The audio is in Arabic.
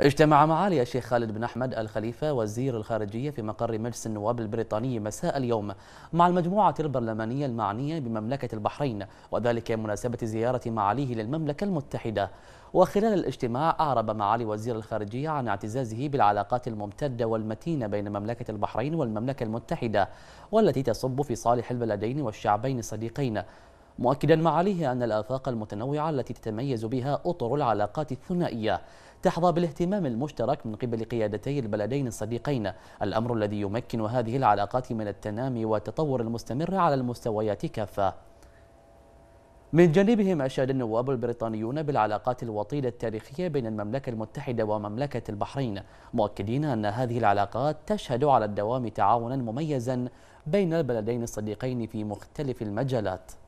اجتمع معالي الشيخ خالد بن أحمد الخليفة وزير الخارجية في مقر مجلس النواب البريطاني مساء اليوم مع المجموعة البرلمانية المعنية بمملكة البحرين وذلك مناسبة زيارة معاليه للمملكة المتحدة وخلال الاجتماع أعرب معالي وزير الخارجية عن اعتزازه بالعلاقات الممتدة والمتينة بين مملكة البحرين والمملكة المتحدة والتي تصب في صالح البلدين والشعبين الصديقين مؤكدا معاليه أن الآفاق المتنوعة التي تتميز بها أطر العلاقات الثنائية تحظى بالاهتمام المشترك من قبل قيادتي البلدين الصديقين الأمر الذي يمكن هذه العلاقات من التنامي والتطور المستمر على المستويات كافة من جانبهم أشاد النواب البريطانيون بالعلاقات الوطيدة التاريخية بين المملكة المتحدة ومملكة البحرين مؤكدين أن هذه العلاقات تشهد على الدوام تعاونا مميزا بين البلدين الصديقين في مختلف المجالات